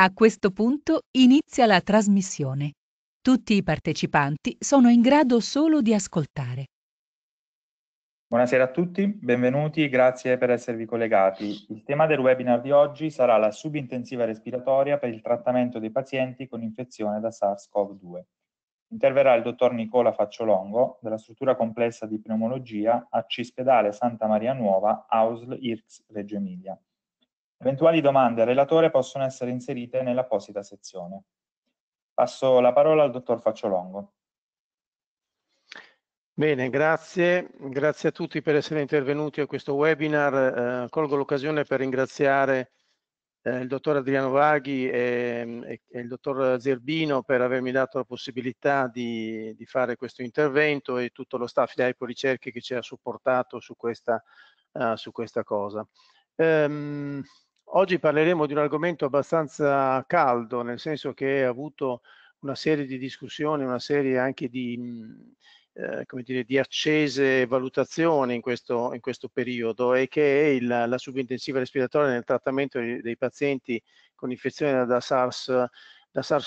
A questo punto inizia la trasmissione. Tutti i partecipanti sono in grado solo di ascoltare. Buonasera a tutti, benvenuti, grazie per esservi collegati. Il tema del webinar di oggi sarà la subintensiva respiratoria per il trattamento dei pazienti con infezione da SARS-CoV-2. Interverrà il dottor Nicola Facciolongo della struttura complessa di pneumologia a Cispedale Santa Maria Nuova, AUSL IRCS Reggio Emilia. Eventuali domande al relatore possono essere inserite nell'apposita sezione. Passo la parola al dottor Facciolongo. Bene, grazie. Grazie a tutti per essere intervenuti a questo webinar. Eh, colgo l'occasione per ringraziare eh, il dottor Adriano Vaghi e, e, il dottor Zerbino per avermi dato la possibilità di, di fare questo intervento e tutto lo staff di Aipo Ricerche che ci ha supportato su questa, uh, su questa cosa. Um, Oggi parleremo di un argomento abbastanza caldo, nel senso che ha avuto una serie di discussioni, una serie anche di, mm, eh, come dire, di accese valutazioni in questo, in questo periodo e che è il, la subintensiva respiratoria nel trattamento dei pazienti con infezione da SARS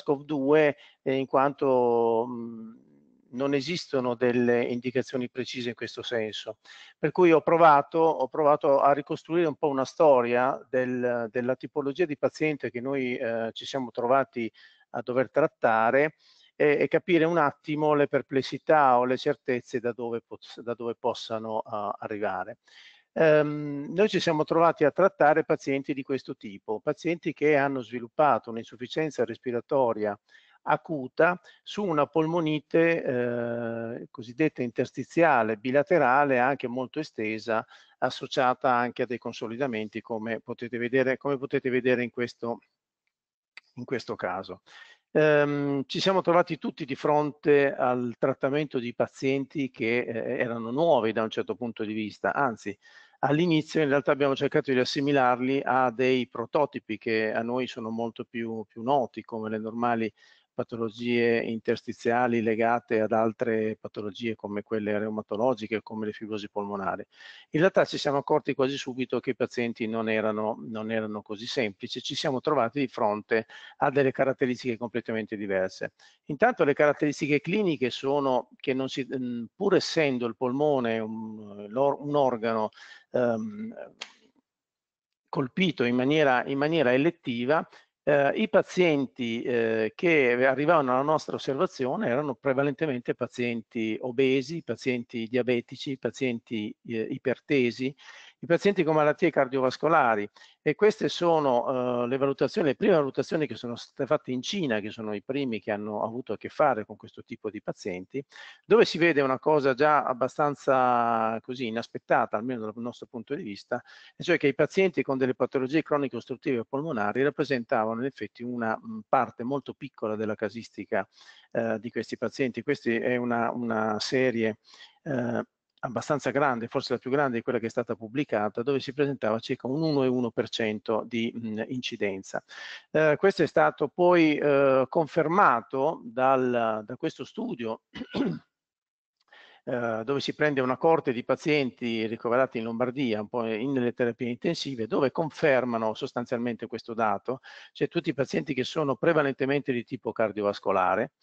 cov 2 eh, in quanto mh, mm, non esistono delle indicazioni precise in questo senso. Per cui ho provato, ho provato a ricostruire un po' una storia del, della tipologia di paziente che noi eh, ci siamo trovati a dover trattare e, e, capire un attimo le perplessità o le certezze da dove, da dove possano uh, arrivare. Um, noi ci siamo trovati a trattare pazienti di questo tipo, pazienti che hanno sviluppato un'insufficienza respiratoria acuta su una polmonite eh, cosiddetta interstiziale bilaterale anche molto estesa associata anche a dei consolidamenti come potete vedere, come potete vedere in, questo, in questo caso. Ehm, ci siamo trovati tutti di fronte al trattamento di pazienti che eh, erano nuovi da un certo punto di vista, anzi all'inizio in realtà abbiamo cercato di assimilarli a dei prototipi che a noi sono molto più, più noti come le normali patologie interstiziali legate ad altre patologie come quelle reumatologiche, come le fibrosi polmonari. In realtà ci siamo accorti quasi subito che i pazienti non erano, non erano così semplici, ci siamo trovati di fronte a delle caratteristiche completamente diverse. Intanto le caratteristiche cliniche sono che si, mm, pur essendo il polmone un, un organo um, colpito in maniera, in maniera elettiva, eh, i pazienti eh, che arrivavano alla nostra osservazione erano prevalentemente pazienti obesi, pazienti diabetici, pazienti eh, ipertesi, i pazienti con malattie cardiovascolari e queste sono eh, le valutazioni, le prime valutazioni che sono state fatte in Cina, che sono i primi che hanno avuto a che fare con questo tipo di pazienti, dove si vede una cosa già abbastanza così inaspettata, almeno dal nostro punto di vista, e cioè che i pazienti con delle patologie croniche ostruttive o polmonari rappresentavano in effetti una mm, parte molto piccola della casistica eh, di questi pazienti. Questa è una, una serie eh, abbastanza grande, forse la più grande di quella che è stata pubblicata, dove si presentava circa un 1,1% di mh, mhmm, incidenza. Eh, questo è stato poi eh, confermato dal, da questo studio eh, dove si prende una corte di pazienti ricoverati in Lombardia, un po' in, nelle terapie intensive, dove confermano sostanzialmente questo dato, cioè tutti i pazienti che sono prevalentemente di tipo cardiovascolare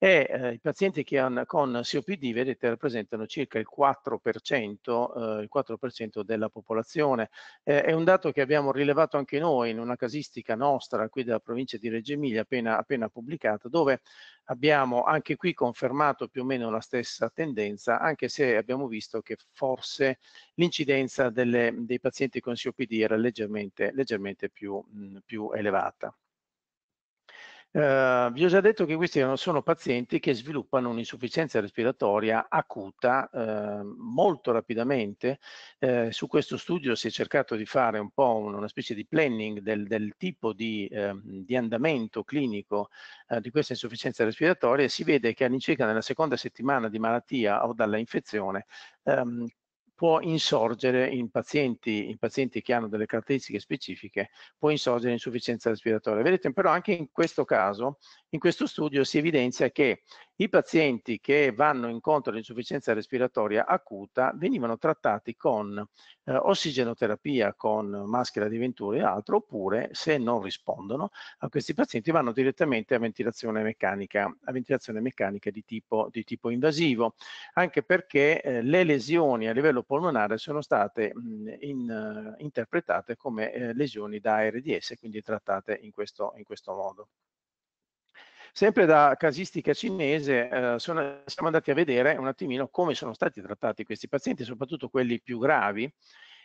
e eh, i pazienti che han, con COPD, vedete, rappresentano circa il 4%, eh, il 4% della popolazione. Eh, è un dato che abbiamo rilevato anche noi in una casistica nostra qui della provincia di Reggio Emilia appena, appena pubblicata, dove abbiamo anche qui confermato più o meno la stessa tendenza, anche se abbiamo visto che forse l'incidenza dei pazienti con COPD era leggermente, leggermente più, mh, mm, più elevata. Eh, vi ho già detto che questi sono pazienti che sviluppano un'insufficienza respiratoria acuta eh, molto rapidamente. Eh, su questo studio si è cercato di fare un po' una specie di planning del, del tipo di, ehm, di, andamento clinico eh, di questa insufficienza respiratoria e si vede che all'incirca nella seconda settimana di malattia o dalla infezione ehm, può insorgere in pazienti, in pazienti che hanno delle caratteristiche specifiche, può insorgere insufficienza respiratoria. Vedete però anche in questo caso in questo studio si evidenzia che i pazienti che vanno incontro all'insufficienza respiratoria acuta venivano trattati con eh, ossigenoterapia, con maschera di ventura e altro, oppure se non rispondono a questi pazienti vanno direttamente a ventilazione meccanica, a ventilazione meccanica di, tipo, di tipo invasivo, anche perché eh, le lesioni a livello polmonare sono state mh, in, uh, interpretate come eh, lesioni da RDS, quindi trattate in questo, in questo modo. Sempre da casistica cinese eh, sono, siamo andati a vedere un attimino come sono stati trattati questi pazienti, soprattutto quelli più gravi,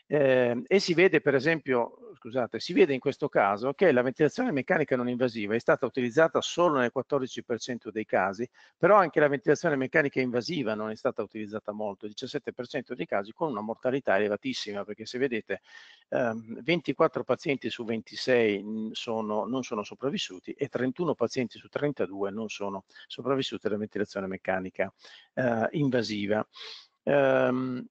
eh, e si vede per esempio, scusate, si vede in questo caso che la ventilazione meccanica non invasiva è stata utilizzata solo nel 14% dei casi, però anche la ventilazione meccanica invasiva non è stata utilizzata molto, il 17% dei casi con una mortalità elevatissima, perché se vedete ehm, 24 pazienti su 26 mm, sono, non sono sopravvissuti e 31 pazienti su 32 non sono sopravvissuti alla ventilazione meccanica eh, invasiva. Um,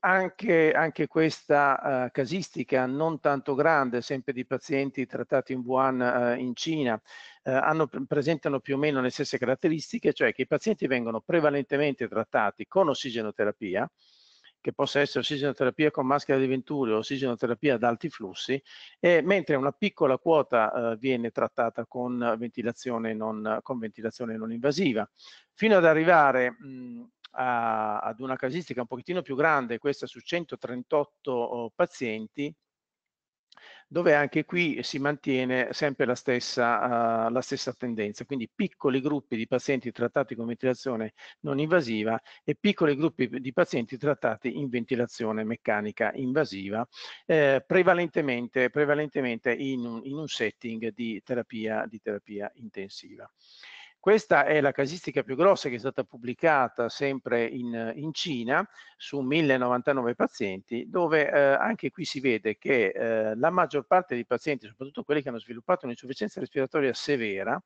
anche, anche questa eh, casistica non tanto grande, sempre di pazienti trattati in Wuhan eh, in Cina, eh, hanno, presentano più o meno le stesse caratteristiche, cioè che i pazienti vengono prevalentemente trattati con ossigenoterapia, che possa essere ossigenoterapia con maschera di Venturi o ossigenoterapia ad alti flussi, e, mentre una piccola quota eh, viene trattata con ventilazione, non, con ventilazione non invasiva, fino ad arrivare mh, a, ad una casistica un pochettino più grande, questa su 138 oh, pazienti, dove anche qui si mantiene sempre la stessa, uh, la stessa, tendenza, quindi piccoli gruppi di pazienti trattati con ventilazione non invasiva e piccoli gruppi di pazienti trattati in ventilazione meccanica invasiva, eh, prevalentemente, prevalentemente in, un, in, un, setting di terapia, di terapia intensiva. Questa è la casistica più grossa che è stata pubblicata sempre in, in Cina su 1099 pazienti, dove eh, anche qui si vede che eh, la maggior parte dei pazienti, soprattutto quelli che hanno sviluppato un'insufficienza respiratoria severa,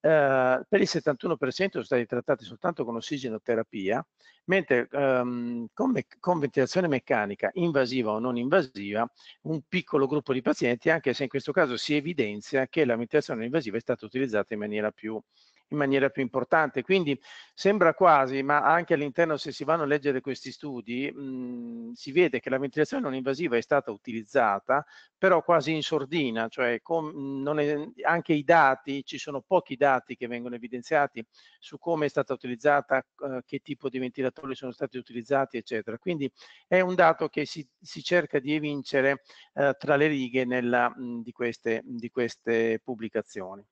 Uh, per il 71% sono stati trattati soltanto con ossigenoterapia, mentre um, con, me con, ventilazione meccanica invasiva o non invasiva, un piccolo gruppo di pazienti, anche se in questo caso si evidenzia che la ventilazione invasiva è stata utilizzata in maniera più in maniera più importante. Quindi sembra quasi, ma anche all'interno se si vanno a leggere questi studi, mh, mhmm, si vede che la ventilazione non invasiva è stata utilizzata, però quasi in sordina, cioè con, è, anche i dati, ci sono pochi dati che vengono evidenziati su come è stata utilizzata, eh, che tipo di ventilatori sono stati utilizzati, eccetera. Quindi è un dato che si, si cerca di evincere eh, tra le righe nella, mh, mhmm, di, queste, di queste pubblicazioni.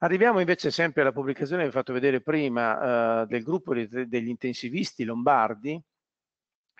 Arriviamo invece sempre alla pubblicazione che vi ho fatto vedere prima eh, del gruppo degli intensivisti lombardi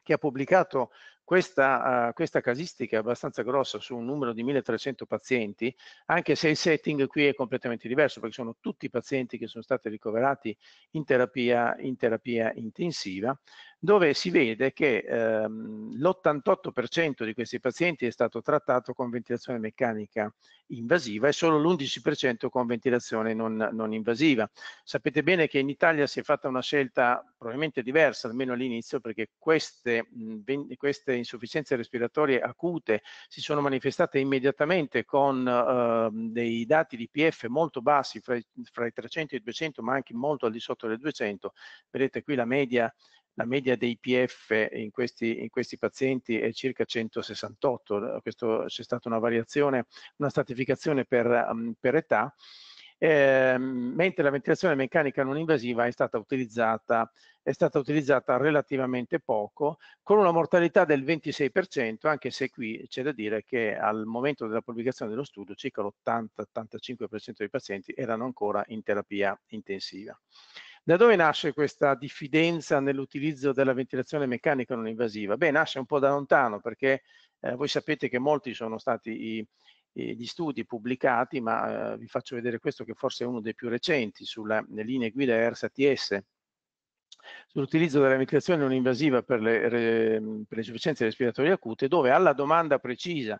che ha pubblicato questa, uh, questa casistica abbastanza grossa su un numero di 1300 pazienti, anche se il setting qui è completamente diverso perché sono tutti pazienti che sono stati ricoverati in terapia, in terapia intensiva dove si vede che ehm, l'88% di questi pazienti è stato trattato con ventilazione meccanica invasiva e solo l'11% con ventilazione non, non, invasiva. Sapete bene che in Italia si è fatta una scelta probabilmente diversa, almeno all'inizio, perché queste, mh, queste, insufficienze respiratorie acute si sono manifestate immediatamente con eh, dei dati di PF molto bassi, fra i, fra i 300 e i 200, ma anche molto al di sotto del 200. Vedete qui la media la media dei PF in questi, in questi pazienti è circa 168, c'è stata una variazione, una stratificazione per, mm, per età, eh, mentre la ventilazione meccanica non invasiva è stata utilizzata è stata utilizzata relativamente poco, con una mortalità del 26%, anche se qui c'è da dire che al momento della pubblicazione dello studio circa l'80-85% dei pazienti erano ancora in terapia intensiva. Da dove nasce questa diffidenza nell'utilizzo della ventilazione meccanica non invasiva? Beh, nasce un po' da lontano perché eh, voi sapete che molti sono stati i, i, gli studi pubblicati, ma eh, vi faccio vedere questo che forse è uno dei più recenti sulle linee guida ERSA-TS sull'utilizzo della ventilazione non invasiva per le, per le insufficienze respiratorie acute, dove alla domanda precisa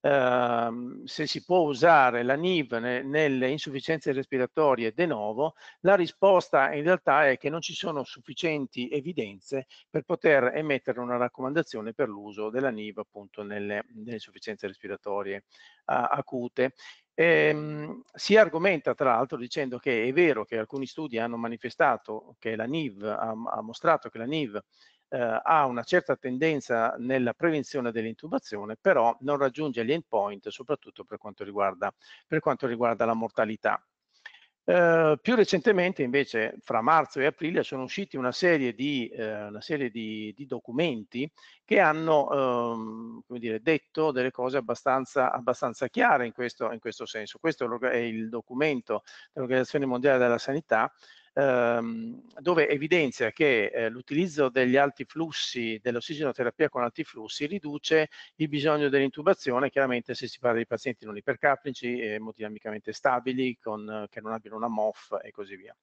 ehm, se si può usare la NIV ne, nelle insufficienze respiratorie de novo, la risposta in realtà è che non ci sono sufficienti evidenze per poter emettere una raccomandazione per l'uso della NIV appunto nelle, nelle insufficienze respiratorie eh, acute. Ehm, si argomenta tra l'altro dicendo che è vero che alcuni studi hanno manifestato che la NIV ha, ha mostrato che la NIV eh, ha una certa tendenza nella prevenzione dell'intubazione, però non raggiunge gli endpoint, soprattutto per quanto riguarda, per quanto riguarda la mortalità. Eh, più recentemente invece fra marzo e aprile sono usciti una serie di, eh, una serie di, di documenti che hanno ehm, come dire, detto delle cose abbastanza, abbastanza chiare in questo, in questo senso. Questo è il documento dell'Organizzazione Mondiale della Sanità ehm, dove evidenzia che eh, l'utilizzo degli alti flussi, dell'ossigenoterapia con alti flussi, riduce il bisogno dell'intubazione, chiaramente se si parla di pazienti non ipercaplici, emodinamicamente eh, stabili, con, che non abbiano una MOF e così via.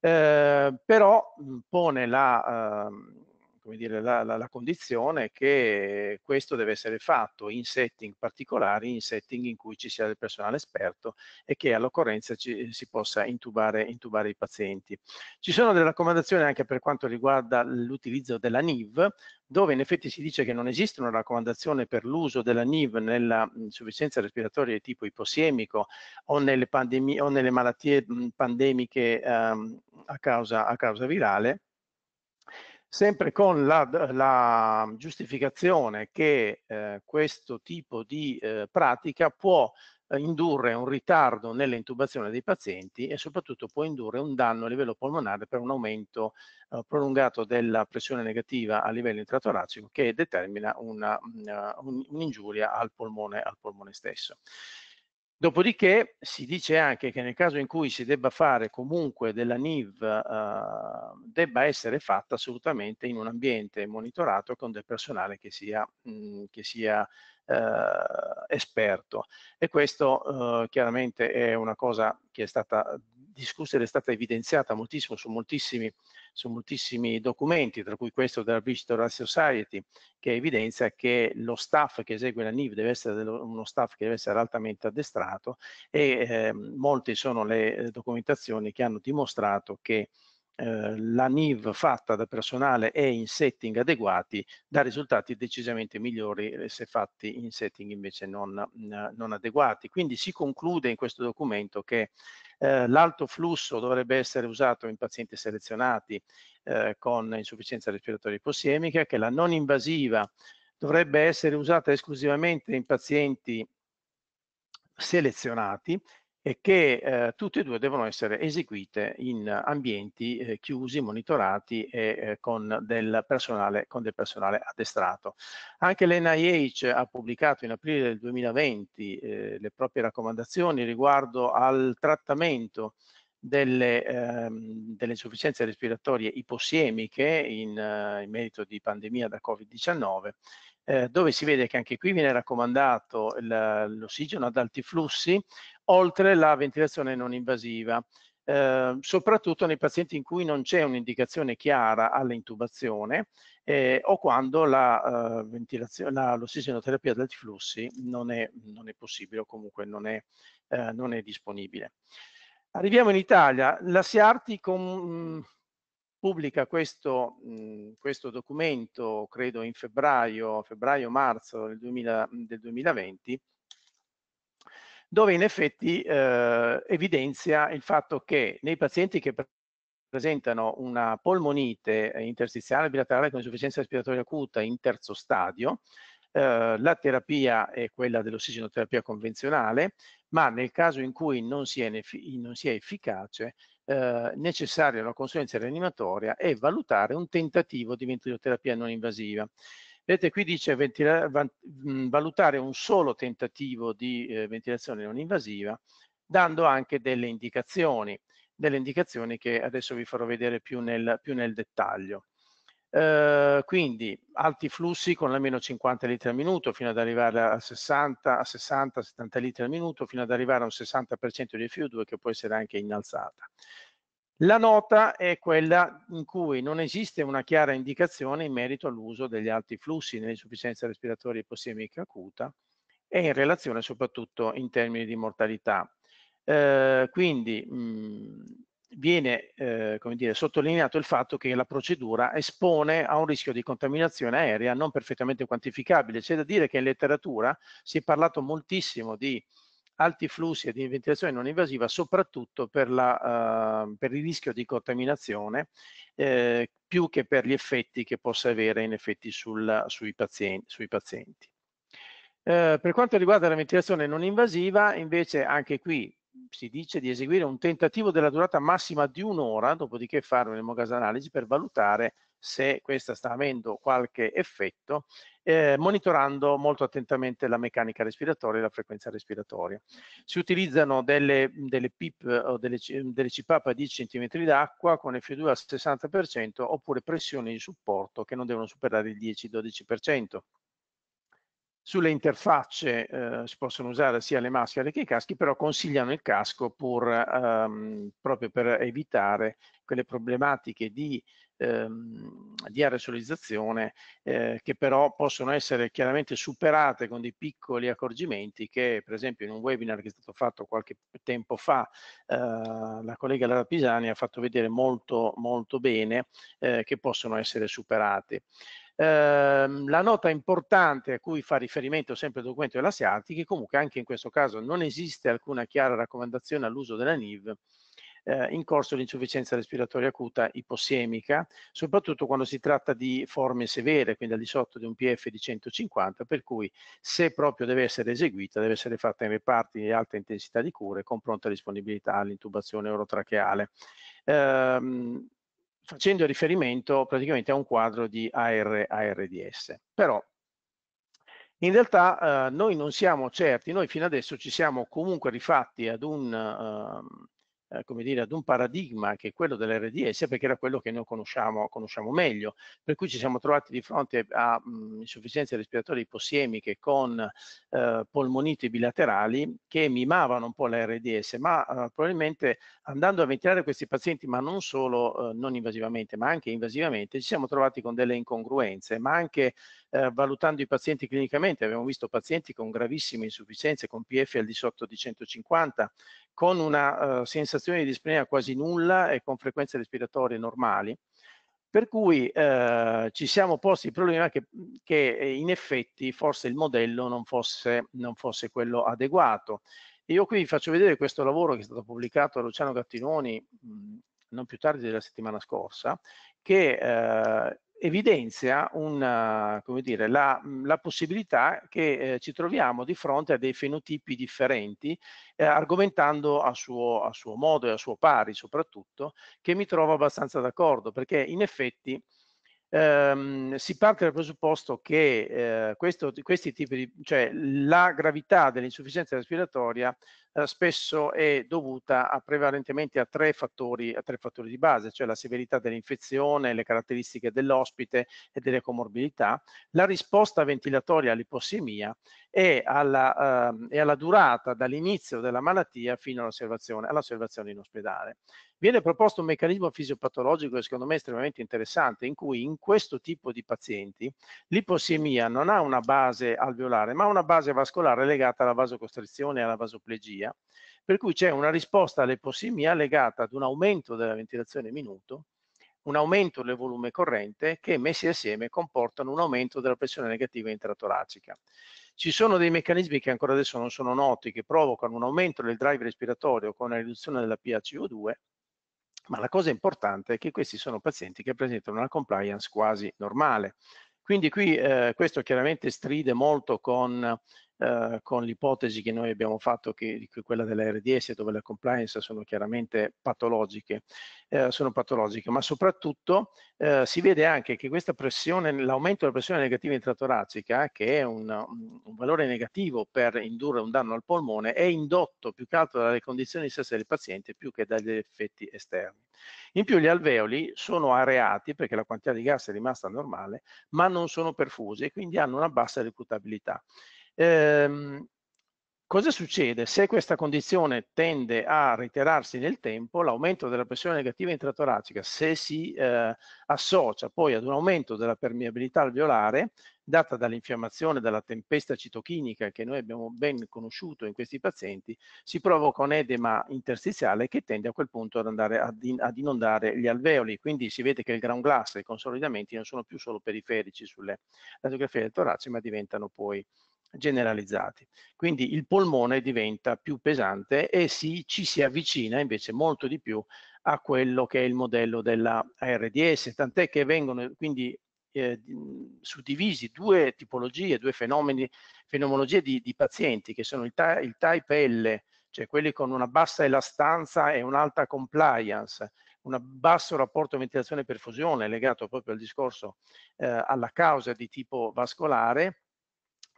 Eh, però pone la, eh, come dire, la, la, la condizione che questo deve essere fatto in setting particolari, in setting in cui ci sia del personale esperto e che all'occorrenza ci, eh, si possa intubare, intubare i pazienti. Ci sono delle raccomandazioni anche per quanto riguarda l'utilizzo della NIV, dove in effetti si dice che non esiste una raccomandazione per l'uso della NIV nella mm, insufficienza respiratoria di tipo iposiemico o nelle, pandemie, o nelle malattie mm, pandemiche ehm, a, causa, a causa virale sempre con la, la giustificazione che eh, questo tipo di eh, pratica può eh, indurre un ritardo nell'intubazione dei pazienti e soprattutto può indurre un danno a livello polmonare per un aumento eh, prolungato della pressione negativa a livello intratoracico che determina una, mm, eh, una, un'ingiuria al polmone, al polmone stesso. Dopodiché si dice anche che nel caso in cui si debba fare comunque della NIV eh, debba essere fatta assolutamente in un ambiente monitorato con del personale che sia, mh, mm, che sia eh, esperto e questo eh, chiaramente è una cosa che è stata discussa ed è stata evidenziata moltissimo su moltissimi, su moltissimi documenti, tra cui questo della British Rights Society, che evidenzia che lo staff che esegue la NIV deve essere uno staff che deve essere altamente addestrato e eh, molte sono le eh, documentazioni che hanno dimostrato che eh, la NIV fatta da personale e in setting adeguati dà risultati decisamente migliori eh, se fatti in setting invece non, non, adeguati. Quindi si conclude in questo documento che eh, l'alto flusso dovrebbe essere usato in pazienti selezionati eh, con insufficienza respiratoria ipossiemica, che la non invasiva dovrebbe essere usata esclusivamente in pazienti selezionati e che eh, tutte e due devono essere eseguite in ambienti eh, chiusi, monitorati e eh, con, del personale, con del personale addestrato. Anche l'NIH ha pubblicato in aprile del 2020 eh, le proprie raccomandazioni riguardo al trattamento delle, ehm, delle insufficienze respiratorie iposiemiche in, eh, in merito di pandemia da Covid-19 eh, dove si vede che anche qui viene raccomandato l'ossigeno ad alti flussi, oltre la ventilazione non invasiva. Eh, soprattutto nei pazienti in cui non c'è un'indicazione chiara all'intubazione eh, o quando la, eh, ventilazione, l'ossigenoterapia ad alti flussi non è, non è, possibile o comunque non è, eh, non è disponibile. Arriviamo in Italia, la SIARTI con, pubblica questo, mh, mhmm, questo documento, credo in febbraio, febbraio-marzo del, mhmm, del 2020, dove in effetti eh, evidenzia il fatto che nei pazienti che presentano una polmonite interstiziale bilaterale con insufficienza respiratoria acuta in terzo stadio, eh, la terapia è quella dell'ossigenoterapia convenzionale, ma nel caso in cui non sia, non sia efficace, eh, necessaria alla consulenza rianimatoria e valutare un tentativo di ventiloterapia non invasiva. Vedete qui dice ventila, va, mh, mm, valutare un solo tentativo di eh, ventilazione non invasiva dando anche delle indicazioni, delle indicazioni che adesso vi farò vedere più nel, più nel dettaglio. Ehm, quindi alti flussi con almeno 50 litri al minuto fino ad arrivare a 60, a 60, 70 litri al minuto fino ad arrivare a un 60% di FIO2 che può essere anche innalzata. La nota è quella in cui non esiste una chiara indicazione in merito all'uso degli alti flussi nell'insufficienza respiratoria ipossemica acuta e in relazione soprattutto in termini di mortalità. Eh, quindi mh, mhmm, viene eh, dire, sottolineato il fatto che la procedura espone a un rischio di contaminazione aerea non perfettamente quantificabile. C'è da dire che in letteratura si è parlato moltissimo di alti flussi e di ventilazione non invasiva, soprattutto per, la, uh, per il rischio di contaminazione, eh, più che per gli effetti che possa avere in effetti sul, sui pazienti. Sui pazienti. Eh, per quanto riguarda la ventilazione non invasiva, invece anche qui si dice di eseguire un tentativo della durata massima di un'ora, dopodiché fare un'emogas analisi per valutare se questa sta avendo qualche effetto, eh, monitorando molto attentamente la meccanica respiratoria e la frequenza respiratoria. Si utilizzano delle, delle PIP o delle, delle CPAP a 10 cm d'acqua con F2 al 60% oppure pressioni di supporto che non devono superare il 10-12%. Sulle interfacce eh, si possono usare sia le maschere che i caschi, però consigliano il casco pur, ehm, proprio per evitare quelle problematiche di, ehm, di aerosolizzazione eh, che però possono essere chiaramente superate con dei piccoli accorgimenti che per esempio in un webinar che è stato fatto qualche tempo fa eh, la collega Lara Pisani ha fatto vedere molto, molto bene eh, che possono essere superate. Ehm, la nota importante a cui fa riferimento sempre il documento della SIATI, che comunque anche in questo caso non esiste alcuna chiara raccomandazione all'uso della NIV eh, in corso di insufficienza respiratoria acuta ipossemica, soprattutto quando si tratta di forme severe, quindi al di sotto di un PF di 150, per cui se proprio deve essere eseguita, deve essere fatta in reparti di alta intensità di cure con pronta disponibilità all'intubazione orotracheale. Eh, facendo riferimento praticamente a un quadro di AR, ARDS. Però in realtà eh, noi non siamo certi, noi fino adesso ci siamo comunque rifatti ad un, eh, eh, come dire, ad un paradigma che è quello dell'RDS, perché era quello che noi conosciamo, conosciamo meglio. Per cui ci siamo trovati di fronte a mh, mhmm, insufficienze respiratorie ipossiemiche con eh, polmoniti bilaterali che mimavano un po' l'RDS, ma eh, probabilmente andando a ventilare questi pazienti, ma non solo eh, non invasivamente, ma anche invasivamente, ci siamo trovati con delle incongruenze, ma anche eh, valutando i pazienti clinicamente, abbiamo visto pazienti con gravissime insufficienze, con PF al di sotto di 150, con una sensazione manifestazioni di dispnea quasi nulla e con frequenze respiratorie normali, per cui eh, ci siamo posti il problema che, che, eh, in effetti forse il modello non fosse, non fosse quello adeguato. Io qui vi faccio vedere questo lavoro che è stato pubblicato da Luciano Gattinoni mh, mm, non più tardi della settimana scorsa, che eh, evidenzia una, eh, dire, la, mm, la, possibilità che eh, ci troviamo di fronte a dei fenotipi differenti, eh, argomentando a suo, a suo, modo e a suo pari soprattutto, che mi trovo abbastanza d'accordo, perché in effetti ehm, si parte dal presupposto che eh, questo, questi tipi di, cioè la gravità dell'insufficienza respiratoria eh, spesso è dovuta a, prevalentemente a tre, fattori, a tre fattori di base, cioè la severità dell'infezione, le caratteristiche dell'ospite e delle comorbilità, la risposta ventilatoria all'ipossemia e alla, eh, e alla durata dall'inizio della malattia fino all'osservazione all in ospedale viene proposto un meccanismo fisiopatologico che secondo me è estremamente interessante, in cui in questo tipo di pazienti l'ipossemia non ha una base alveolare, ma una base vascolare legata alla vasocostrizione e alla vasoplegia, per cui c'è una risposta all'ipossemia legata ad un aumento della ventilazione minuto, un aumento del volume corrente che messi assieme comportano un aumento della pressione negativa intratoracica. Ci sono dei meccanismi che ancora adesso non sono noti che provocano un aumento del drive respiratorio con la riduzione della PaCO2 ma la cosa importante è che questi sono pazienti che presentano una compliance quasi normale. Quindi qui eh, questo chiaramente stride molto con Uhm, con l'ipotesi che noi abbiamo fatto, che, che quella dell'RDS dove la compliance sono chiaramente patologiche, eh, sono patologiche, ma soprattutto eh, si vede anche che questa pressione, l'aumento della pressione negativa intratoracica, eh, che è un, un, valore negativo per indurre un danno al polmone, è indotto più che altro dalle condizioni stesse del paziente più che dagli effetti esterni. In più gli alveoli sono areati perché la quantità di gas è rimasta normale, ma non sono perfusi e quindi hanno una bassa reclutabilità. Ehm, cosa succede? Se questa condizione tende a reiterarsi nel tempo, l'aumento della pressione negativa intratoracica, se si eh, associa poi ad un aumento della permeabilità alveolare, data dall'infiammazione della tempesta citochinica che noi abbiamo ben conosciuto in questi pazienti, si provoca un edema interstiziale che tende a quel punto ad andare ad, in, ad inondare gli alveoli. Quindi si vede che il ground glass e i consolidamenti non sono più solo periferici sulle radiografie del torace, ma diventano poi generalizzati. Quindi il polmone diventa più pesante e si, ci si avvicina invece molto di più a quello che è il modello della RDS, tant'è che vengono quindi eh, suddivisi due tipologie, due fenomeni, fenomenologie di, di pazienti che sono il, il type L, cioè quelli con una bassa elastanza e un'alta compliance, un basso rapporto ventilazione-perfusione legato proprio al discorso eh, alla causa di tipo vascolare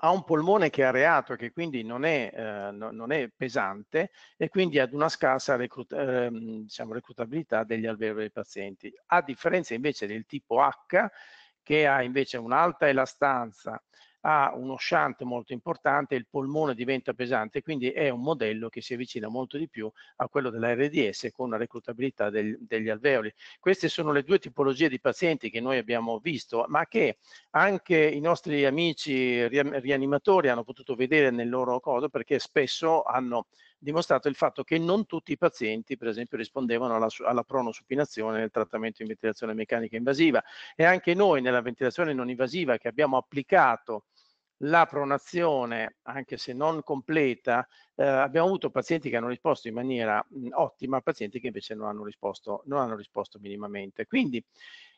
ha un polmone che è areato che quindi non è, eh, no, non è, pesante e quindi ad una scarsa reclut eh, diciamo reclutabilità degli alveoli dei pazienti. A differenza invece del tipo H che ha invece un'alta elastanza ha uno shunt molto importante, il polmone diventa pesante, quindi è un modello che si avvicina molto di più a quello dell'RDS con la reclutabilità del, degli alveoli. Queste sono le due tipologie di pazienti che noi abbiamo visto, ma che anche i nostri amici rianimatori hanno potuto vedere nel loro codo perché spesso hanno dimostrato il fatto che non tutti i pazienti, per esempio, rispondevano alla, alla pronosupinazione nel trattamento in ventilazione meccanica invasiva e anche noi nella ventilazione non invasiva che abbiamo applicato la pronazione, anche se non completa, eh, abbiamo avuto pazienti che hanno risposto in maniera mh, mm, ottima, pazienti che invece non hanno risposto, non hanno risposto minimamente. Quindi,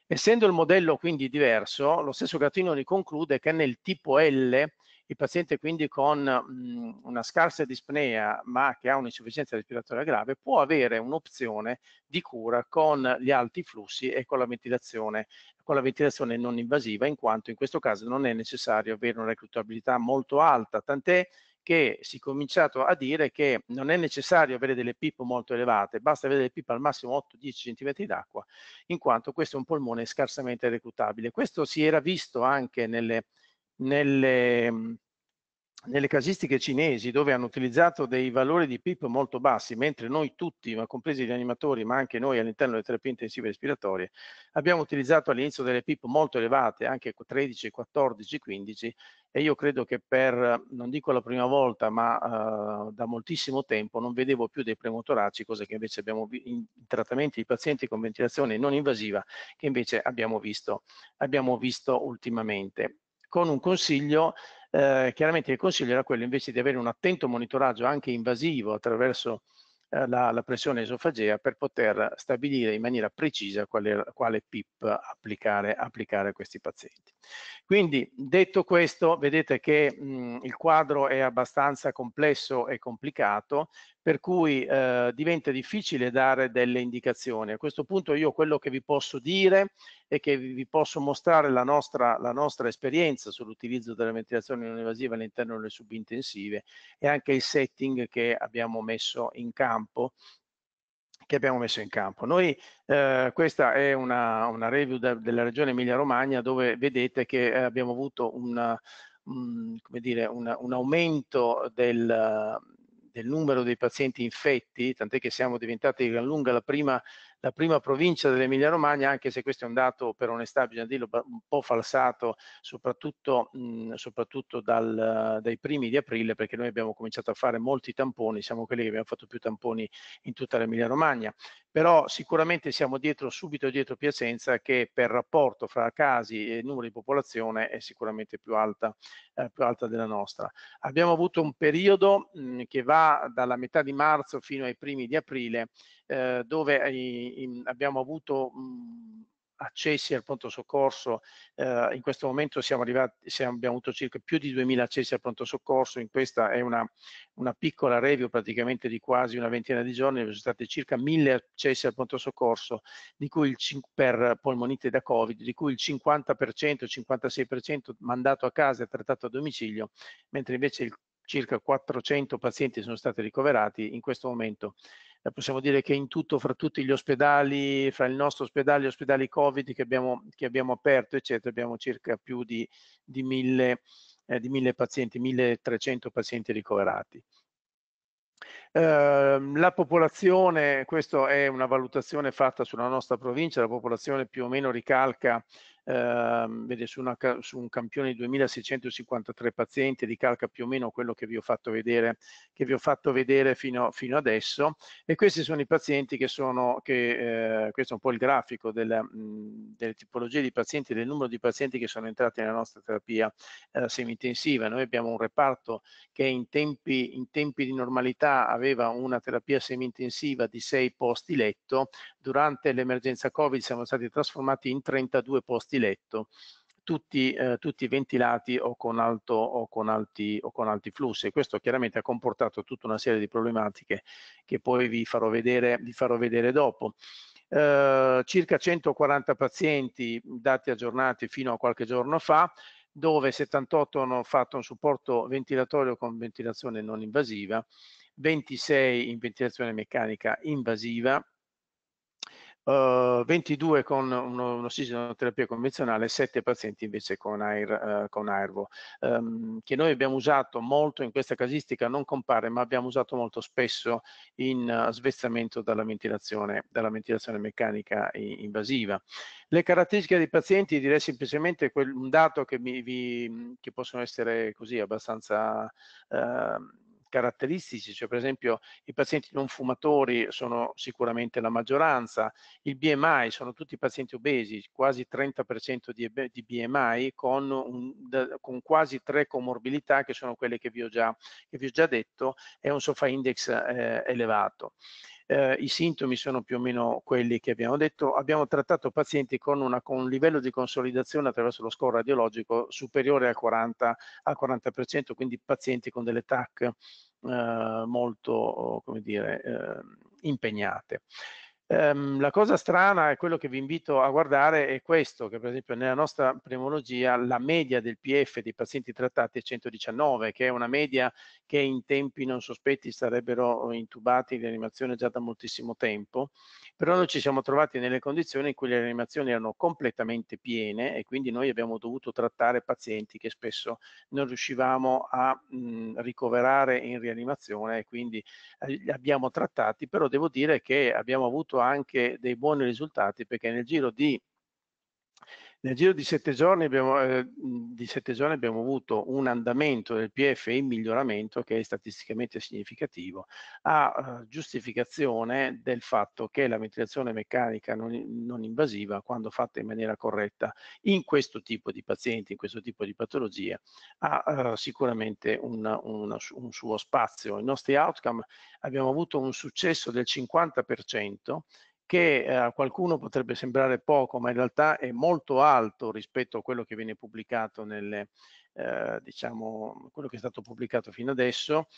essendo il modello quindi diverso, lo stesso Gattinoni conclude che nel tipo L il paziente quindi con mh, mhmm, una scarsa dispnea ma che ha un'insufficienza respiratoria grave può avere un'opzione di cura con gli alti flussi e con la ventilazione con la ventilazione non invasiva in quanto in questo caso non è necessario avere una reclutabilità molto alta tant'è che si è cominciato a dire che non è necessario avere delle PIP molto elevate, basta avere delle PIP al massimo 8-10 cm d'acqua, in quanto questo è un polmone scarsamente reclutabile. Questo si era visto anche nelle nelle, nelle casistiche cinesi dove hanno utilizzato dei valori di PIP molto bassi, mentre noi tutti, ma compresi gli animatori, ma anche noi all'interno delle terapie intensive respiratorie, abbiamo utilizzato all'inizio delle PIP molto elevate, anche 13, 14, 15, e io credo che per, non dico la prima volta, ma eh, da moltissimo tempo non vedevo più dei premotoraci, cosa che invece abbiamo visto in trattamenti di pazienti con ventilazione non invasiva, che invece abbiamo visto, abbiamo visto ultimamente con un consiglio eh, chiaramente il consiglio era quello invece di avere un attento monitoraggio anche invasivo attraverso eh, la, la, pressione esofagea per poter stabilire in maniera precisa quale, quale PIP applicare, applicare, a questi pazienti. Quindi detto questo vedete che mh, il quadro è abbastanza complesso e complicato per cui eh, diventa difficile dare delle indicazioni. A questo punto io quello che vi posso dire e che vi posso mostrare la nostra, la nostra esperienza sull'utilizzo della ventilazione non invasiva all'interno delle subintensive e anche il setting che abbiamo messo in campo che abbiamo messo in campo. Noi, eh, questa è una, una review de, della regione Emilia-Romagna dove vedete che eh, abbiamo avuto una, mh, dire, una, un aumento del, del numero dei pazienti infetti, tant'è che siamo diventati di gran lunga la prima la prima provincia dell'Emilia Romagna, anche se questo è un dato per onestà, bisogna dirlo, un po' falsato, soprattutto, mh, mhmm, soprattutto dal, dai primi di aprile, perché noi abbiamo cominciato a fare molti tamponi, siamo quelli che abbiamo fatto più tamponi in tutta l'Emilia Romagna, però sicuramente siamo dietro, subito dietro Piacenza, che per rapporto fra casi e numero di popolazione è sicuramente più alta, eh, più alta della nostra. Abbiamo avuto un periodo mh, mhmm, che va dalla metà di marzo fino ai primi di aprile, eh, dove abbiamo avuto mhmm, accessi al pronto soccorso, eh, in questo momento siamo arrivati, siamo, abbiamo avuto circa più di 2.000 accessi al pronto soccorso, in questa è una, una piccola review praticamente di quasi una ventina di giorni, sono stati circa 1.000 accessi al pronto soccorso di cui il, per polmonite da Covid, di cui il 50%, 56% mandato a casa e trattato a domicilio, mentre invece il circa 400 pazienti sono stati ricoverati in questo momento eh, possiamo dire che in tutto, fra tutti gli ospedali, fra il nostro ospedale e gli ospedali Covid che abbiamo, che abbiamo aperto, eccetera, abbiamo circa più di, di, mille, eh, di mille pazienti, 1300 pazienti ricoverati. Eh, la popolazione, questa è una valutazione fatta sulla nostra provincia, la popolazione più o meno ricalca ehm, vede, su, una, su, un campione di 2653 pazienti ricalca più o meno quello che vi ho fatto vedere, vi ho fatto vedere fino, fino, adesso e questi sono i pazienti che sono, che, eh, questo è un po' il grafico della, mh, delle tipologie di pazienti, del numero di pazienti che sono entrati nella nostra terapia eh, semi-intensiva. Noi abbiamo un reparto che in tempi, in tempi di normalità aveva una terapia semi-intensiva di 6 posti letto, durante l'emergenza Covid siamo stati trasformati in 32 posti letto, tutti, eh, tutti ventilati o con, alto, o, con alti, o con alti flussi. Questo chiaramente ha comportato tutta una serie di problematiche che poi vi farò vedere, vi farò vedere dopo. Eh, circa 140 pazienti, dati aggiornati fino a qualche giorno fa, dove 78 hanno fatto un supporto ventilatorio con ventilazione non invasiva, 26 in ventilazione meccanica invasiva, Uh, 22 con un'ossigenoterapia convenzionale, 7 pazienti invece con, air, uh, con AIRVO, um, che noi abbiamo usato molto in questa casistica, non compare, ma abbiamo usato molto spesso in uh, svezzamento dalla ventilazione, dalla ventilazione meccanica invasiva. Le caratteristiche dei pazienti, direi semplicemente quel, un dato che, mi, vi, che possono essere così abbastanza... Uh, caratteristici, cioè per esempio i pazienti non fumatori sono sicuramente la maggioranza, il BMI sono tutti pazienti obesi, quasi 30% di, BMI con, un, con, quasi tre comorbilità che sono quelle che vi ho già, vi ho già detto e un SOFA index eh, elevato eh, i sintomi sono più o meno quelli che abbiamo detto. Abbiamo trattato pazienti con, una, con un livello di consolidazione attraverso lo score radiologico superiore al 40%, al 40% quindi pazienti con delle TAC eh, molto dire, eh, impegnate. Um, la cosa strana è quello che vi invito a guardare è questo, che per esempio nella nostra pneumologia la media del PF dei pazienti trattati è 119, che è una media che in tempi non sospetti sarebbero intubati in rianimazione già da moltissimo tempo, però noi ci siamo trovati nelle condizioni in cui le animazioni erano completamente piene e quindi noi abbiamo dovuto trattare pazienti che spesso non riuscivamo a mh, mhmm, ricoverare in rianimazione e quindi eh, li abbiamo trattati, però devo dire che abbiamo avuto anche dei buoni risultati perché nel giro di nel giro di sette giorni abbiamo, eh, di sette giorni abbiamo avuto un andamento del PF in miglioramento che è statisticamente significativo, a eh, giustificazione del fatto che la ventilazione meccanica non, non invasiva, quando fatta in maniera corretta in questo tipo di pazienti, in questo tipo di patologie, ha eh, sicuramente una, una, un suo spazio. I nostri outcome abbiamo avuto un successo del 50% che ehm, a qualcuno potrebbe sembrare poco, ma in realtà è molto alto rispetto a quello che viene pubblicato nelle, eh, diciamo, quello che è stato pubblicato fino adesso,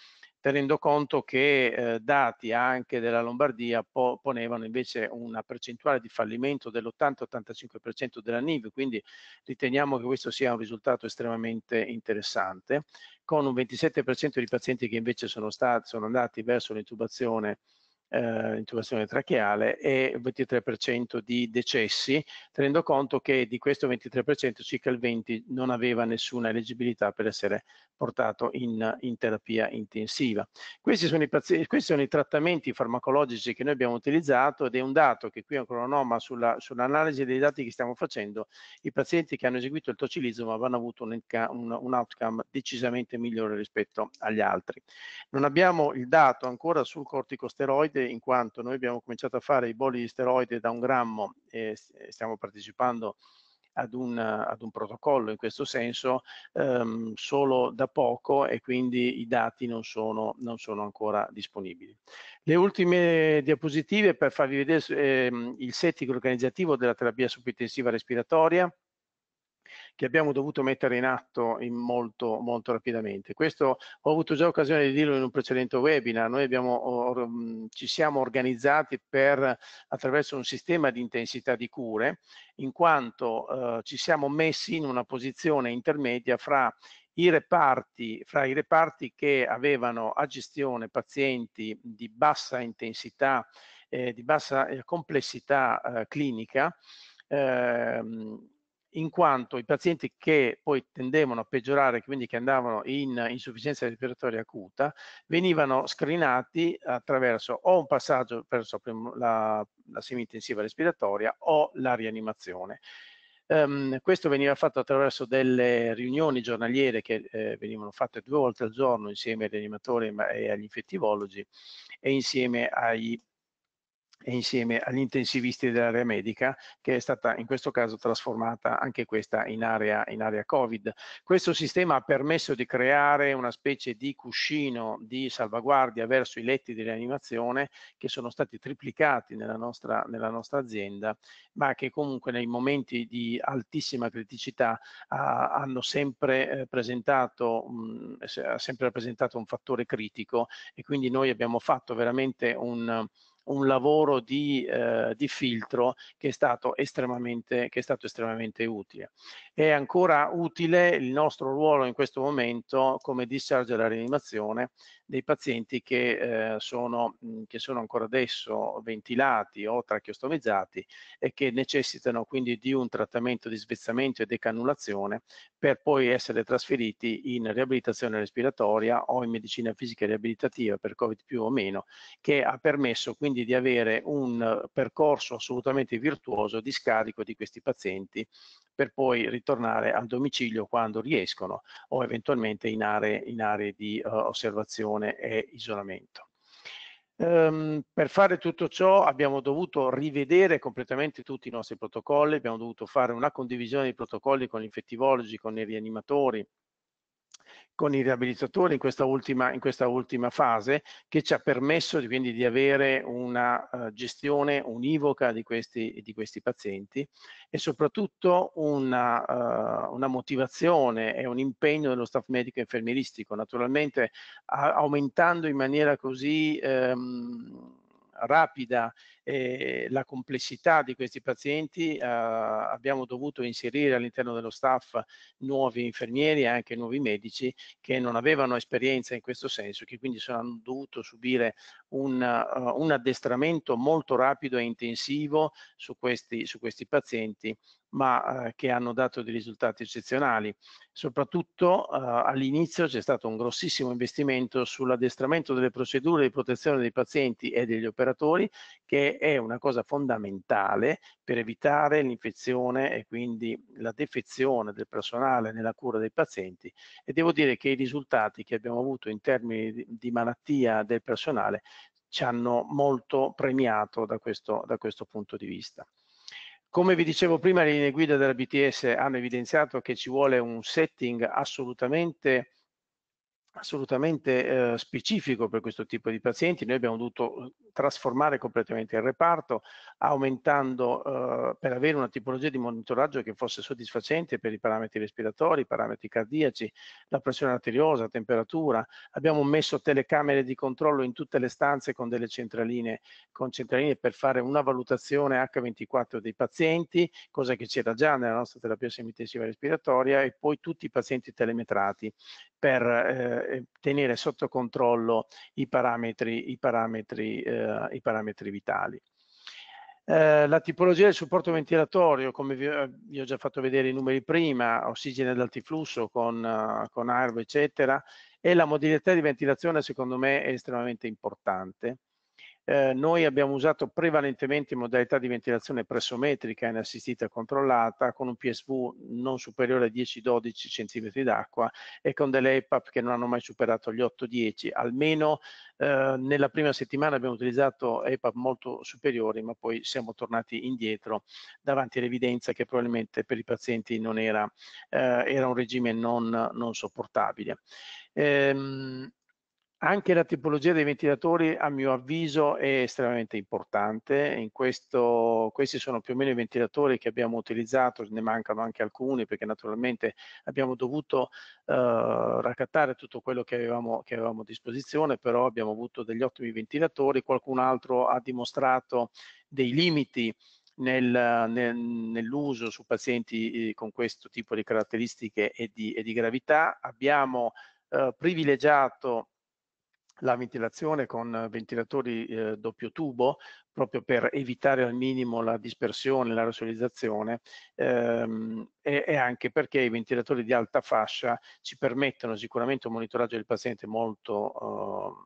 tenendo conto che eh, dati anche della Lombardia po ponevano invece una percentuale di fallimento dell'80-85% della NIV, quindi riteniamo che questo sia un risultato estremamente interessante, con un 27% di pazienti che invece sono, sono andati verso l'intubazione eh, intubazione tracheale e 23% di decessi, tenendo conto che di questo 23% circa il 20% non aveva nessuna elegibilità per essere portato in, in terapia intensiva. Questi sono, questi sono, i trattamenti farmacologici che noi abbiamo utilizzato ed è un dato che qui è ancora un'oma sulla, sull'analisi dei dati che stiamo facendo, i pazienti che hanno eseguito il tocilizumab avranno avuto un, un, un outcome decisamente migliore rispetto agli altri. Non abbiamo il dato ancora sul corticosteroide, steroide in quanto noi abbiamo cominciato a fare i boli di steroide da un grammo e stiamo partecipando ad un, ad un, protocollo in questo senso ehm, solo da poco e quindi i dati non sono, non sono, ancora disponibili. Le ultime diapositive per farvi vedere ehm, il setting organizzativo della terapia subintensiva respiratoria che abbiamo dovuto mettere in atto in molto, molto rapidamente. Questo ho avuto già occasione di dirlo in un precedente webinar, noi abbiamo, or, mm, ci siamo organizzati per, attraverso un sistema di intensità di cure, in quanto eh, ci siamo messi in una posizione intermedia fra i reparti, fra i reparti che avevano a gestione pazienti di bassa intensità, eh, di bassa eh, complessità eh, clinica, ehm, in quanto i pazienti che poi tendevano a peggiorare, quindi che andavano in insufficienza respiratoria acuta, venivano screenati attraverso o un passaggio verso la, la semi-intensiva respiratoria o la rianimazione. Um, questo veniva fatto attraverso delle riunioni giornaliere che eh, venivano fatte due volte al giorno insieme agli animatori e agli infettivologi e insieme ai e insieme agli intensivisti dell'area medica che è stata in questo caso trasformata anche questa in area, in area Covid. Questo sistema ha permesso di creare una specie di cuscino di salvaguardia verso i letti di rianimazione che sono stati triplicati nella nostra, nella nostra azienda ma che comunque nei momenti di altissima criticità ha, ah, hanno sempre eh, presentato mh, ha sempre rappresentato un fattore critico e quindi noi abbiamo fatto veramente un un lavoro di, eh, di filtro che è, stato estremamente, che è stato estremamente utile. È ancora utile il nostro ruolo in questo momento come discharge alla rianimazione dei pazienti che, eh, sono, mm, che sono ancora adesso ventilati o tracheostomizzati e che necessitano quindi di un trattamento di svezzamento e decannulazione per poi essere trasferiti in riabilitazione respiratoria o in medicina fisica riabilitativa per Covid più o meno, che ha permesso quindi quindi di avere un eh, percorso assolutamente virtuoso di scarico di questi pazienti per poi ritornare al domicilio quando riescono o eventualmente in aree, in aree di uh, osservazione e isolamento. Um, per fare tutto ciò abbiamo dovuto rivedere completamente tutti i nostri protocolli, abbiamo dovuto fare una condivisione di protocolli con gli infettivologi, con i rianimatori, con i riabilitatori in questa ultima, in questa ultima fase che ci ha permesso di, quindi di avere una uh, gestione univoca di questi, di questi pazienti e soprattutto una, uh, una motivazione e un impegno dello staff medico infermieristico, naturalmente a, aumentando in maniera così um, rapida e la complessità di questi pazienti eh, abbiamo dovuto inserire all'interno dello staff nuovi infermieri e anche nuovi medici che non avevano esperienza in questo senso, che quindi hanno dovuto subire un, uh, un addestramento molto rapido e intensivo su questi, su questi pazienti ma eh, che hanno dato dei risultati eccezionali. Soprattutto eh, all'inizio c'è stato un grossissimo investimento sull'addestramento delle procedure di protezione dei pazienti e degli operatori che è una cosa fondamentale per evitare l'infezione e quindi la defezione del personale nella cura dei pazienti e devo dire che i risultati che abbiamo avuto in termini di malattia del personale ci hanno molto premiato da questo, da questo punto di vista. Come vi dicevo prima, le linee guida della BTS hanno evidenziato che ci vuole un setting assolutamente assolutamente eh, specifico per questo tipo di pazienti. Noi abbiamo dovuto eh, trasformare completamente il reparto, aumentando eh, per avere una tipologia di monitoraggio che fosse soddisfacente per i parametri respiratori, i parametri cardiaci, la pressione arteriosa, la temperatura. Abbiamo messo telecamere di controllo in tutte le stanze con delle centraline, con centraline per fare una valutazione H24 dei pazienti, cosa che c'era già nella nostra terapia semitensiva respiratoria, e poi tutti i pazienti telemetrati per eh, eh, tenere sotto controllo i parametri, i parametri, eh, i parametri vitali. Eh, la tipologia del supporto ventilatorio, come vi, vi, ho già fatto vedere i numeri prima, ossigeno ad altiflusso con, uh, con arbo, eccetera, e la modalità di ventilazione secondo me è estremamente importante eh, noi abbiamo usato prevalentemente modalità di ventilazione pressometrica in assistita controllata con un PSV non superiore a 10-12 cm d'acqua e con delle EPAP che non hanno mai superato gli 8-10, almeno eh, nella prima settimana abbiamo utilizzato EPAP molto superiori ma poi siamo tornati indietro davanti all'evidenza che probabilmente per i pazienti non era, eh, era un regime non, non sopportabile. Ehm, anche la tipologia dei ventilatori a mio avviso è estremamente importante, questo, questi sono più o meno i ventilatori che abbiamo utilizzato, ne mancano anche alcuni perché naturalmente abbiamo dovuto eh, raccattare tutto quello che avevamo, che avevamo a disposizione, però abbiamo avuto degli ottimi ventilatori, qualcun altro ha dimostrato dei limiti nel, nel, nell'uso su pazienti eh, con questo tipo di caratteristiche e di, e di gravità. Abbiamo eh, privilegiato la ventilazione con ventilatori eh, doppio tubo proprio per evitare al minimo la dispersione, la aerosolizzazione ehm, e, e, anche perché i ventilatori di alta fascia ci permettono sicuramente un monitoraggio del paziente molto,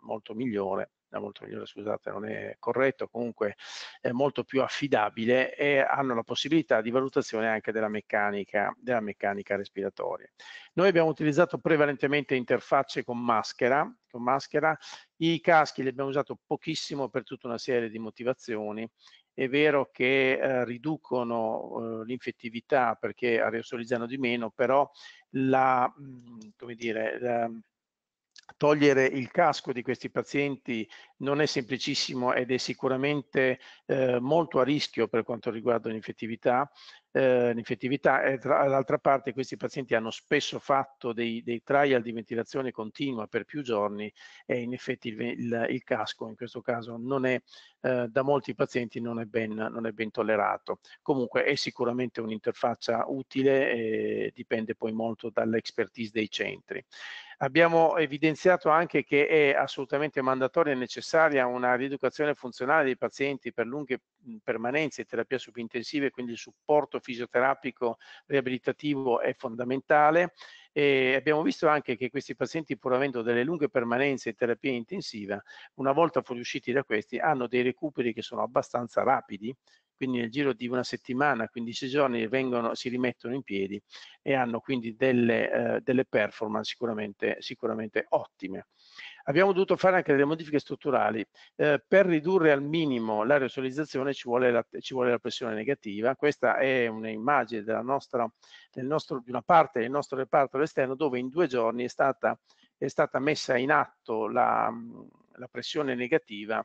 eh, molto migliore da molto migliore, scusate, non è corretto, comunque è molto più affidabile e hanno la possibilità di valutazione anche della meccanica, della meccanica respiratoria. Noi abbiamo utilizzato prevalentemente interfacce con maschera, con maschera, i caschi li abbiamo usati pochissimo per tutta una serie di motivazioni, è vero che eh, riducono eh, l'infettività perché aerosolizzano di meno, però la, mm, come dire, la, togliere il casco di questi pazienti non è semplicissimo ed è sicuramente eh, molto a rischio per quanto riguarda l'infettività. Eh, l'infettività e dall'altra parte questi pazienti hanno spesso fatto dei, dei, trial di ventilazione continua per più giorni e in effetti il, il, il casco in questo caso non è, eh, da molti pazienti non è, ben, non è, ben, tollerato. Comunque è sicuramente un'interfaccia utile e eh, dipende poi molto dall'expertise dei centri. Abbiamo evidenziato anche che è assolutamente mandatoria e necessaria necessaria una rieducazione funzionale dei pazienti per lunghe mhmm, permanenze e terapie subintensive, quindi il supporto fisioterapico riabilitativo è fondamentale e abbiamo visto anche che questi pazienti pur avendo delle lunghe permanenze in terapia intensiva, una volta fuoriusciti da questi hanno dei recuperi che sono abbastanza rapidi quindi nel giro di una settimana, 15 giorni, vengono, si rimettono in piedi e hanno quindi delle, eh, delle performance sicuramente, sicuramente, ottime. Abbiamo dovuto fare anche delle modifiche strutturali. Eh, per ridurre al minimo l'aerosolizzazione ci vuole la, ci vuole la pressione negativa. Questa è un'immagine della nostra, del nostro, di una parte del nostro reparto all'esterno dove in due giorni è stata, è stata messa in atto la, la pressione negativa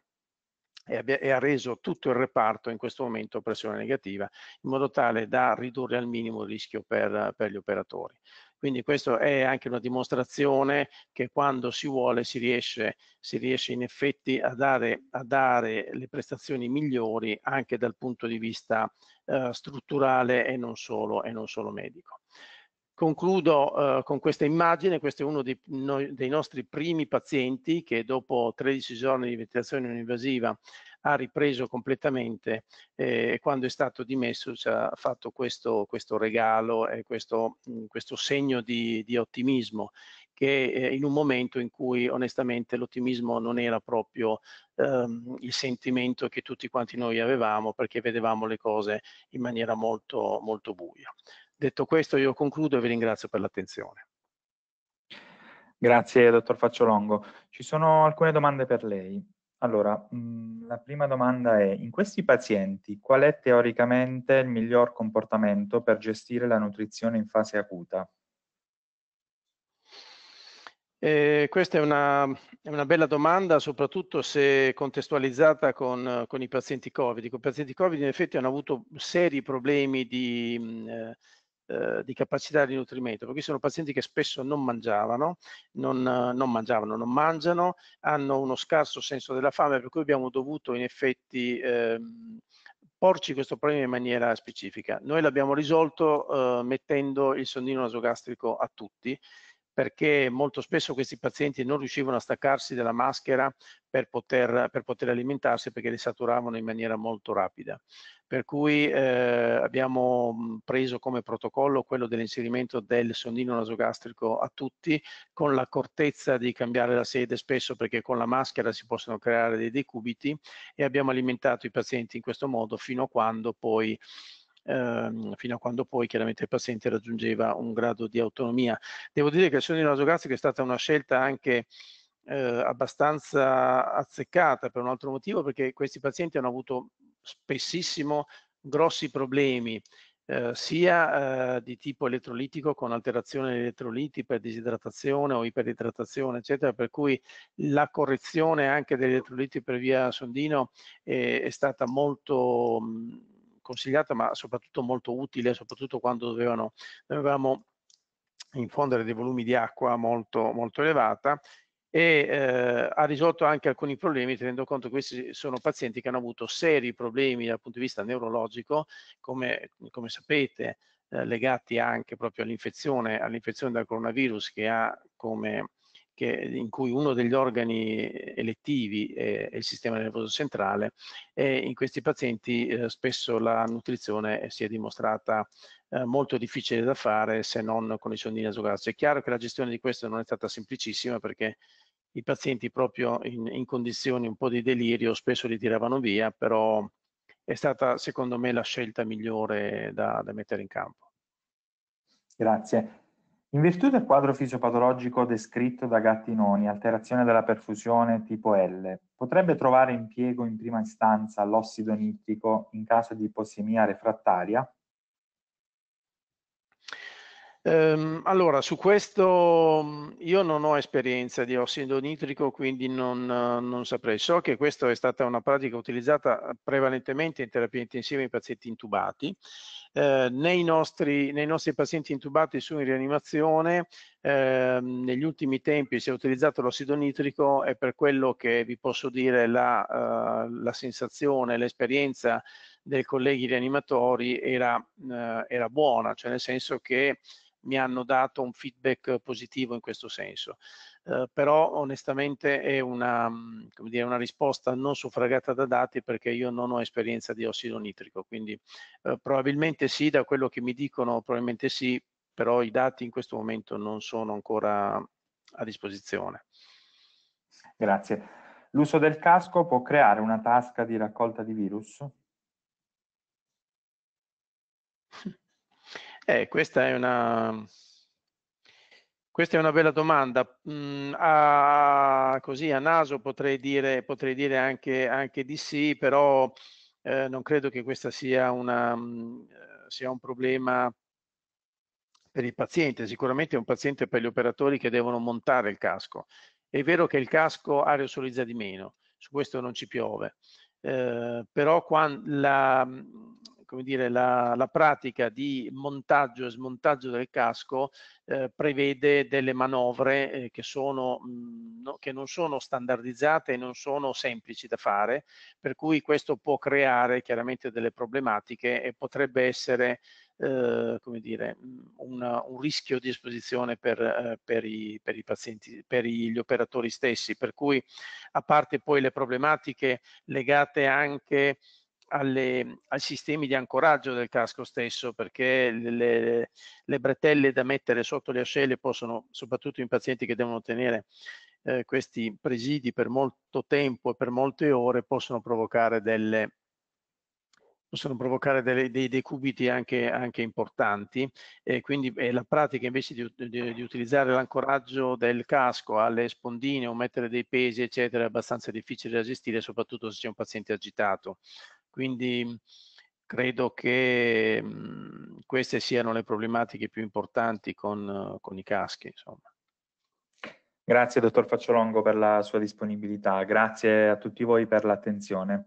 e, ha reso tutto il reparto in questo momento a pressione negativa, in modo tale da ridurre al minimo il rischio per, per gli operatori. Quindi questa è anche una dimostrazione che quando si vuole si riesce, si riesce in effetti a dare, a dare, le prestazioni migliori anche dal punto di vista eh, strutturale e non solo, e non solo medico. Concludo eh, con questa immagine, questo è uno dei, no, dei, nostri primi pazienti che dopo 13 giorni di ventilazione non invasiva ha ripreso completamente eh, e eh, quando è stato dimesso ci ha fatto questo, questo regalo e questo, mm, questo segno di, di, ottimismo che eh, in un momento in cui onestamente l'ottimismo non era proprio ehm, il sentimento che tutti quanti noi avevamo perché vedevamo le cose in maniera molto, molto buia. Detto questo io concludo e vi ringrazio per l'attenzione. Grazie dottor Facciolongo. Ci sono alcune domande per lei. Allora, mh, mm, la prima domanda è, in questi pazienti qual è teoricamente il miglior comportamento per gestire la nutrizione in fase acuta? Eh, questa è una, è una, bella domanda, soprattutto se contestualizzata con, con i pazienti Covid. I pazienti Covid in effetti hanno avuto seri problemi di... Mm, eh, eh, di capacità di nutrimento, perché sono pazienti che spesso non mangiavano, non, non, mangiavano, non mangiano, hanno uno scarso senso della fame, per cui abbiamo dovuto in effetti eh, porci questo problema in maniera specifica. Noi l'abbiamo risolto eh, mettendo il sondino nasogastrico a tutti perché molto spesso questi pazienti non riuscivano a staccarsi dalla maschera per poter, per poter alimentarsi perché li saturavano in maniera molto rapida. Per cui eh, abbiamo preso come protocollo quello dell'inserimento del sondino nasogastrico a tutti con l'accortezza di cambiare la sede spesso perché con la maschera si possono creare dei decubiti e abbiamo alimentato i pazienti in questo modo fino a quando poi Ehm, fino a quando poi chiaramente il paziente raggiungeva un grado di autonomia. Devo dire che il sogno nasogastrico è stata una scelta anche eh, abbastanza azzeccata per un altro motivo, perché questi pazienti hanno avuto spessissimo grossi problemi eh, sia eh, di tipo elettrolitico con alterazione degli elettroliti per disidratazione o iperidratazione, eccetera, per cui la correzione anche degli elettroliti per via sondino eh, è stata molto mh, consigliata ma soprattutto molto utile, soprattutto quando dovevano, dovevamo infondere dei volumi di acqua molto, molto elevata e eh, ha risolto anche alcuni problemi tenendo conto che questi sono pazienti che hanno avuto seri problemi dal punto di vista neurologico, come, come sapete, eh, legati anche proprio all'infezione, all'infezione dal coronavirus che ha come che, in cui uno degli organi elettivi è, è il sistema nervoso centrale e in questi pazienti eh, spesso la nutrizione si è dimostrata eh, molto difficile da fare se non con i sondi nasogassi. È chiaro che la gestione di questo non è stata semplicissima perché i pazienti proprio in, in condizioni un po' di delirio spesso li tiravano via, però è stata secondo me la scelta migliore da, da mettere in campo. Grazie. In virtù del quadro fisiopatologico descritto da Gattinoni, alterazione della perfusione tipo L, potrebbe trovare impiego in prima istanza l'ossido nitrico in caso di ipossemia refrattaria? Ehm, allora, su questo mhmm, io non ho esperienza di ossido nitrico, quindi non, non saprei. So che questa è stata una pratica utilizzata eh, prevalentemente in terapia intensiva in pazienti intubati. Eh, nei, nostri, nei, nostri, pazienti intubati su in rianimazione, eh, negli ultimi tempi si è utilizzato l'ossido nitrico e per quello che vi posso dire la, uh, la sensazione, l'esperienza dei colleghi rianimatori era, eh, era buona, cioè nel senso che mi hanno dato un feedback positivo in questo senso. Eh, però onestamente è una, dire, una, risposta non suffragata da dati perché io non ho esperienza di ossido nitrico, quindi eh, probabilmente sì, da quello che mi dicono probabilmente sì, però i dati in questo momento non sono ancora a disposizione. Grazie. L'uso del casco può creare una tasca di raccolta di virus? Eh, questa è una, questa è una bella domanda. Mm, a, così a naso potrei dire, potrei dire anche, anche, di sì, però eh, non credo che questo sia, mm, eh, sia, un problema per il paziente, sicuramente è un paziente per gli operatori che devono montare il casco. È vero che il casco aerosolizza di meno, su questo non ci piove, eh, però quando la, mm, come dire, la, la pratica di montaggio e smontaggio del casco eh, prevede delle manovre eh, che, sono, mh, mm, no, che non sono standardizzate e non sono semplici da fare, per cui questo può creare chiaramente delle problematiche e potrebbe essere eh, come dire, mm, una, un rischio di esposizione per, eh, per, i, per i, pazienti, per gli operatori stessi. Per cui, a parte poi le problematiche legate anche alle, ai sistemi di ancoraggio del casco stesso perché le, le, bretelle da mettere sotto le ascelle possono, soprattutto in pazienti che devono tenere eh, questi presidi per molto tempo e per molte ore, possono provocare, delle, possono provocare delle, dei, decubiti anche, anche importanti e quindi e la pratica invece di, di, di utilizzare l'ancoraggio del casco alle spondine o mettere dei pesi eccetera è abbastanza difficile da gestire soprattutto se c'è un paziente agitato quindi credo che mhmm, queste siano le problematiche più importanti con, con i caschi. Insomma. Grazie dottor Facciolongo per la sua disponibilità, grazie a tutti voi per l'attenzione.